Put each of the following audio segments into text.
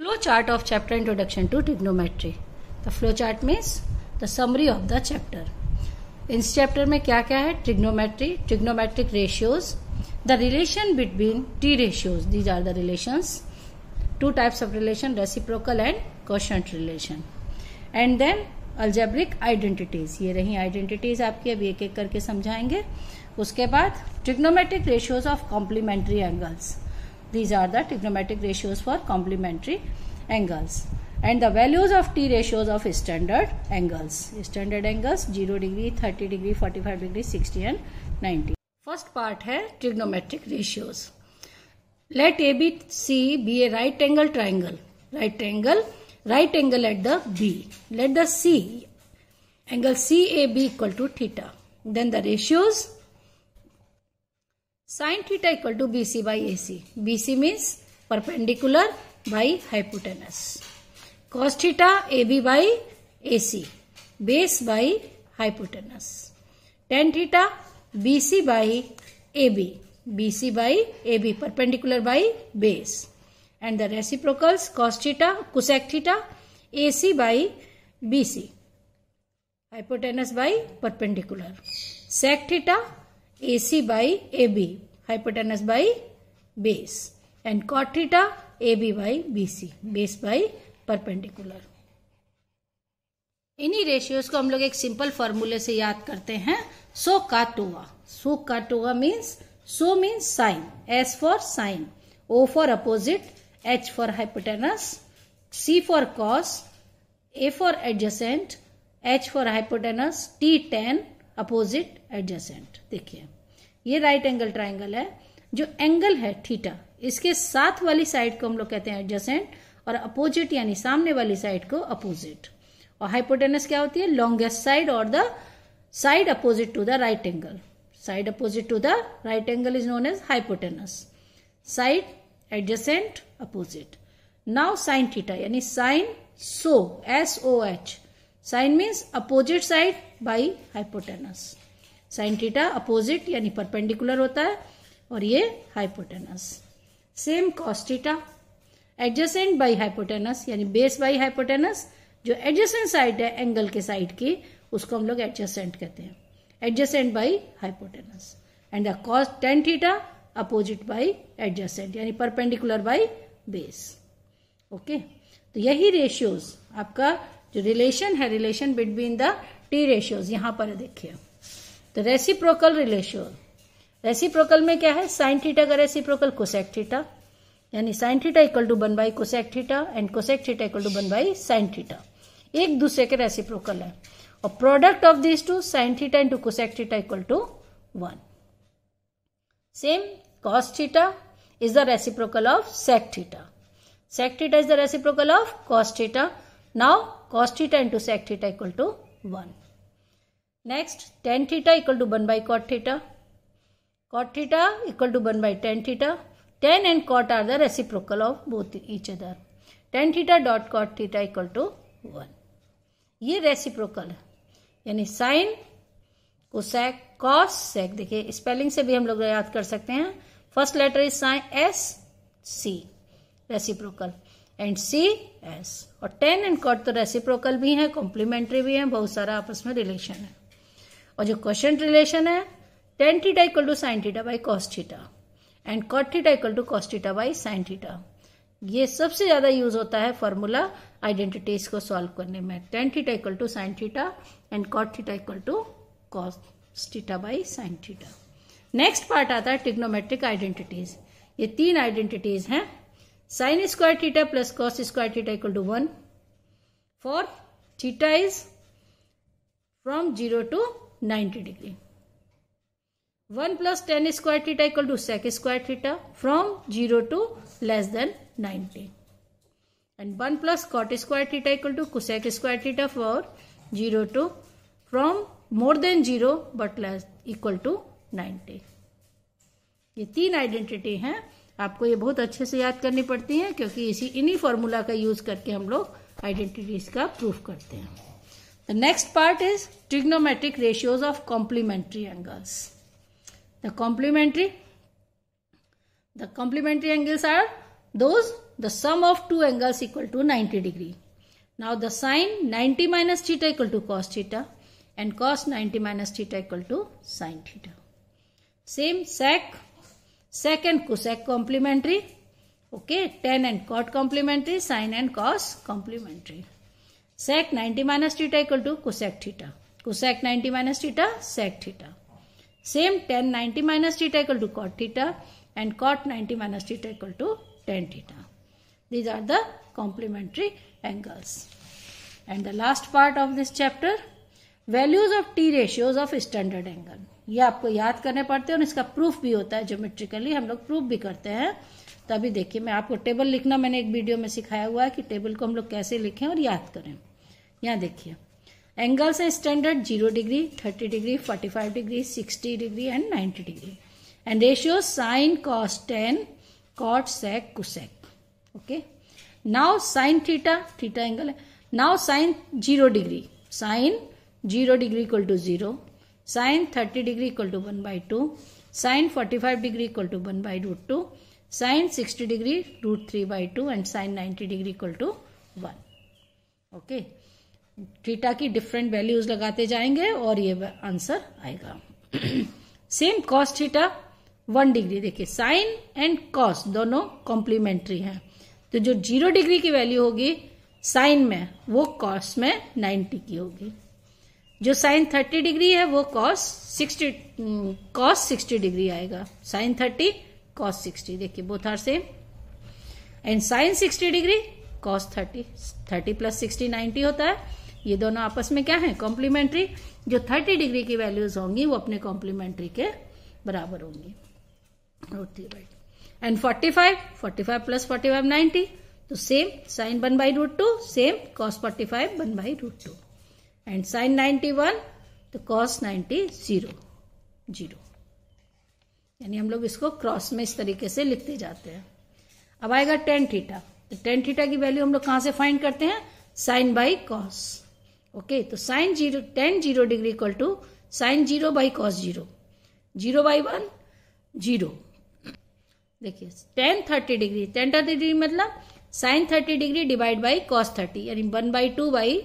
Flow chart of chapter introduction to trigonometry the flow chart means the summary of the chapter इस chapter में क्या क्या है trigonometry trigonometric ratios the relation between T ratios these are the relations two types of relation reciprocal and quotient relation and then algebraic identities ये रही identities आपकी अभी एक एक करके समझाएंगे उसके बाद trigonometric ratios of complementary angles These are the trigonometric ratios for complementary angles. And the values of T ratios of standard angles. Standard angles 0 degree, 30 degree, 45 degree, 60 and 90. First part है trigonometric ratios. Let ABC be a right angle triangle. Right angle, right angle at the B. Let the C, angle CAB equal to theta. Then the ratios sine theta equal to B C by A C B C means perpendicular by hypotenuse cos theta A B by A C base by hypotenuse tan theta B C by A B B C by A B perpendicular by base and the reciprocals cos theta cosec theta A C by B C hypotenuse by perpendicular sec theta AC by AB, hypotenuse by base and cot theta AB by BC, base by perpendicular. इन्हीं ratios को हम लोग एक simple फॉर्मूले से याद करते हैं सो का सो काटोगा means SOH means sine S for sine O for opposite H for hypotenuse C for cos A for adjacent H for hypotenuse T tan opposite adjacent देखिए ये राइट एंगल ट्राइंगल है जो angle है theta इसके साथ वाली side को हम लोग कहते हैं एडजेसेंट और अपोजिट यानी सामने वाली साइड को अपोजिट और हाइपोटेनस क्या होती है लॉन्गेस्ट साइड और the side opposite to the right angle side opposite to the right angle is known as hypotenuse side adjacent opposite now sine theta यानी sine so S O H sine means opposite side by hypotenuse sine theta opposite यानी perpendicular होता है और ये hypotenuse same cos theta adjacent by hypotenuse यानी base by hypotenuse जो adjacent side है angle के साइड की उसको हम लोग एडजेसेंट कहते हैं adjacent by hypotenuse and the cos tan theta opposite by adjacent यानी परपेंडिकुलर बाई बेस ओके तो यही रेशियोज आपका जो रिलेशन है relation between the T ratios यहां पर देखिए तो रेसिप्रोकल रिलेशियो रेसिप्रोकल में क्या है साइन थीटा का रेसिप्रोकल कोसेक थीटा यानी sine theta equal to one by cosec theta and cosec theta equal to one by sine theta एक दूसरे के रेसिप्रोकल है और product of this two sine theta into cosec theta equal to one same cos theta is the reciprocal of sec theta sec theta is the reciprocal of cos theta now cos theta into sec theta equal to 1. Next, tan theta equal to 1 by cot theta. Cot theta equal to 1 by tan theta. Tan and cot are the reciprocal of both each other. tan theta dot cot theta equal to 1. ye reciprocal yani sin sine cos sec dekhiye spelling se bhi hum log yaad kar sakte hain first letter is sin s c reciprocal and C S और tan and cot तो reciprocal भी हैं complementary भी हैं बहुत सारा आपस में रिलेशन है और जो क्वेश्चन रिलेशन है tan theta equal to sine theta by cos theta and cot theta equal to cos theta by sine theta ये सबसे ज्यादा यूज होता है फॉर्मूला आइडेंटिटीज को सॉल्व करने में tan theta equal to sine theta and cot theta equal to cos theta by sine theta next part आता है टिग्नोमेट्रिक आइडेंटिटीज ये तीन आइडेंटिटीज हैं sin square theta plus cos square theta equal to 1 for theta is from 0 to 90 degree. 1 plus 10 square theta equal to sec square theta from 0 to less than 90. And 1 plus cot square theta equal to cosec square theta for 0 to from more than 0 but less equal to 90. ये तीन identity हैं आपको ये बहुत अच्छे से याद करनी पड़ती है क्योंकि इसी इन्हीं फॉर्मूला का यूज करके हम लोग आइडेंटिटीज का प्रूफ करते हैं the next part is trigonometric ratios of complementary angles the complementary the complementary angles are those the sum of two angles equal to ninety degree now the sine ninety minus theta equal to cos theta and cos ninety minus theta equal to sine theta. Same sec second को sec complementary okay tan and cot complementary sine and cos complementary sec 90 minus theta equal to cosec theta cosec 90 minus theta sec theta same tan 90 minus theta equal to cot theta and cot 90 minus theta equal to 10 theta these are the complementary angles and the last part of this chapter values of T ratios of standard angle ये आपको याद करने पड़ते हैं और इसका proof भी होता है जोमेट्रिकली हम लोग प्रूफ भी करते हैं तो अभी देखिए मैं आपको टेबल लिखना मैंने एक वीडियो में सिखाया हुआ है कि टेबल को हम लोग कैसे लिखें और याद करें यहाँ देखिए एंगल्स है standard zero degree thirty degree forty five degree sixty degree and ninety degree and ratio sine cos tan cot sec cosec okay now sine theta theta angle है now sine zero degree sine zero degree equal to zero sine thirty degree equal to one by two sine forty five degree equal to one by root two sine sixty degree root three by two and sine ninety degree equal to one okay theta की different values लगाते जाएंगे और ये answer आएगा same cos theta one degree देखिए sine and cos दोनों complementary हैं तो जो जीरो डिग्री की वैल्यू होगी साइन में वो कॉस्ट में नाइन्टी की होगी जो साइन थर्टी डिग्री है वो cos sixty cos hmm, sixty degree आएगा साइन थर्टी कॉस सिक्सटी देखिए both are same and sine sixty degree cos thirty thirty plus sixty ninety होता है ये दोनों आपस में क्या है कॉम्प्लीमेंट्री जो थर्टी डिग्री की वैल्यूज होंगी वो अपने कॉम्प्लीमेंट्री के बराबर होंगी होती है and forty five forty five plus forty five ninety तो same sine one by root two same cos forty five one by root two and sine 91 तो कॉस 90 जीरो जीरो यानी हम लोग इसको क्रॉस में इस तरीके से लिखते जाते हैं अब आएगा टेन थीटा तो टेन थीटा की वैल्यू हम लोग कहाँ से फाइंड करते हैं साइन बाई कॉस ओके तो sine zero tan zero degree equal to sine zero by cos zero zero by one zero देखिए tan thirty degree tan thirty degree मतलब sine thirty degree divide by cos thirty यानी one by two by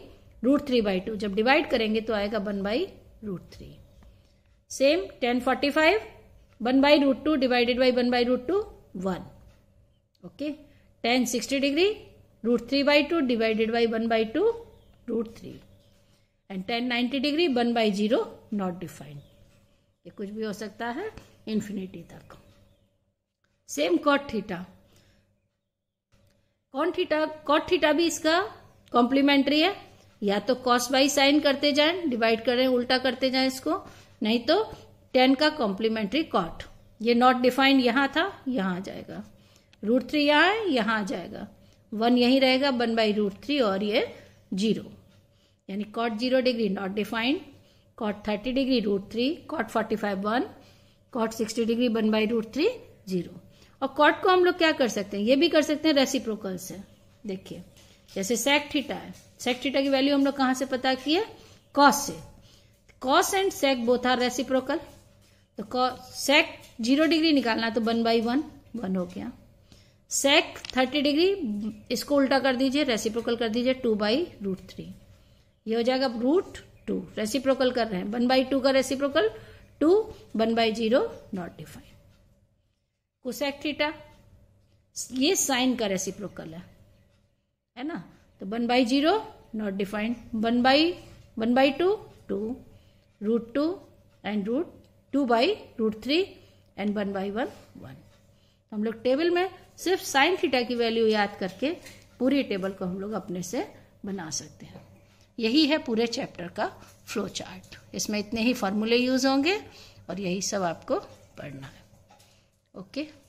root three by two जब divide करेंगे तो आएगा one by root three same tan forty five one by root two divided by one by root two one okay tan sixty degree root three by two divided by one by two root three and tan ninety degree one by zero not defined ये कुछ भी हो सकता है infinity तक same cot theta cot theta cot theta भी इसका complementary है या तो कॉस बाई साइन करते जाएं डिवाइड करें उल्टा करते जाएं इसको नहीं तो टेन का कॉम्प्लीमेंट्री कॉट ये नॉट डिफाइंड यहां था यहां आ जाएगा रूट थ्री यहां है यहां आ जाएगा वन यहीं रहेगा वन बाई रूट थ्री और ये जीरो यानी cot zero degree not defined cot thirty degree root three cot forty five one cot sixty degree one by root three zero और कॉट को हम लोग क्या कर सकते हैं ये भी कर सकते हैं रेसिप्रोकल से देखिए जैसे सेक थीटा है सेक थीटा की वैल्यू हम लोग कहां से पता किए कॉस से cos and sec both are reciprocal तो सेक जीरो डिग्री निकालना तो वन बाई वन वन हो गया सेक थर्टी डिग्री इसको उल्टा कर दीजिए रेसिप्रोकल कर दीजिए टू बाई रूट थ्री ये हो जाएगा रूट टू रेसिप्रोकल कर रहे हैं वन बाई टू का reciprocal two one by zero not define cosec theta ये साइन का रेसिप्रोकल है है ना तो one by zero not defined one by one by two two root two and root two by root three and one by one one हम लोग table में सिर्फ साइन थीटा की वैल्यू याद करके पूरी टेबल को हम लोग अपने से बना सकते हैं यही है पूरे चैप्टर का फ्लो चार्ट इसमें इतने ही फॉर्मूले यूज होंगे और यही सब आपको पढ़ना है ओके okay?